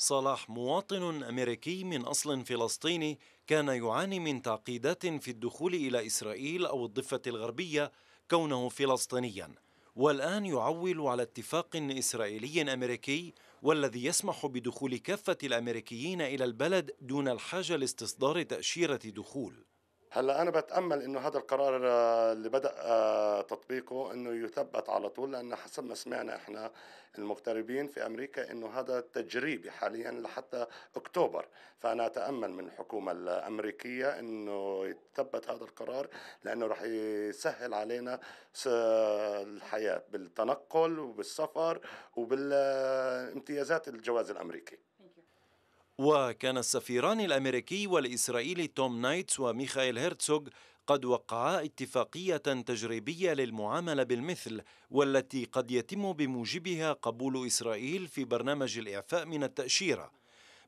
صلاح مواطن أمريكي من أصل فلسطيني كان يعاني من تعقيدات في الدخول إلى إسرائيل أو الضفة الغربية كونه فلسطينياً والآن يعول على اتفاق إسرائيلي أمريكي والذي يسمح بدخول كافة الأمريكيين إلى البلد دون الحاجة لاستصدار تأشيرة دخول هلا انا بتامل انه هذا القرار آه، اللي بدا آه، تطبيقه انه يثبت على طول لان حسب ما سمعنا احنا المغتربين في امريكا انه هذا تجريبي حاليا لحتى اكتوبر فانا اتامل من الحكومه الامريكيه انه يثبت هذا القرار لانه راح يسهل علينا الحياه بالتنقل وبالسفر وبالامتيازات الجواز الامريكي وكان السفيران الأمريكي والإسرائيلي توم نايتس وميخائيل هيرتسوغ قد وقعا اتفاقية تجريبية للمعاملة بالمثل والتي قد يتم بموجبها قبول إسرائيل في برنامج الإعفاء من التأشيرة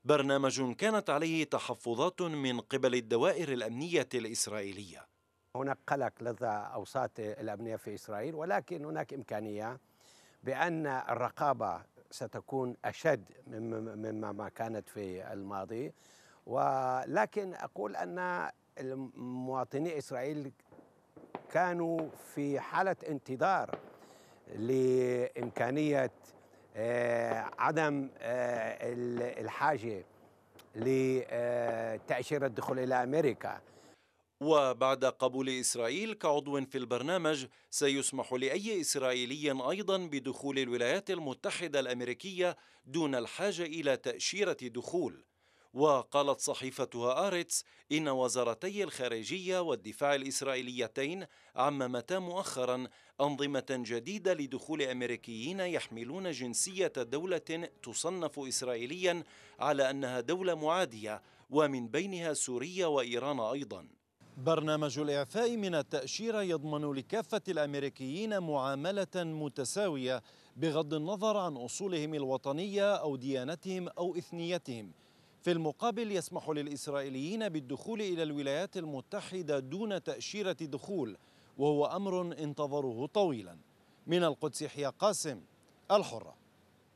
برنامج كانت عليه تحفظات من قبل الدوائر الأمنية الإسرائيلية هناك قلق لدى أوساط الأمنية في إسرائيل ولكن هناك إمكانية بأن الرقابة ستكون أشد مما ما كانت في الماضي ولكن أقول أن مواطني إسرائيل كانوا في حالة انتظار لإمكانية آه، عدم آه، الحاجة لتأشيرة الدخول إلى أمريكا وبعد قبول إسرائيل كعضو في البرنامج سيسمح لأي إسرائيلي أيضا بدخول الولايات المتحدة الأمريكية دون الحاجة إلى تأشيرة دخول وقالت صحيفتها آرتس إن وزارتي الخارجية والدفاع الإسرائيليتين عممتا مؤخرا أنظمة جديدة لدخول أمريكيين يحملون جنسية دولة تصنف إسرائيليا على أنها دولة معادية ومن بينها سوريا وإيران أيضاً برنامج الإعفاء من التأشيرة يضمن لكافة الأمريكيين معاملة متساوية بغض النظر عن أصولهم الوطنية أو ديانتهم أو إثنيتهم في المقابل يسمح للإسرائيليين بالدخول إلى الولايات المتحدة دون تأشيرة دخول وهو أمر انتظروه طويلا من القدس يحيى قاسم الحره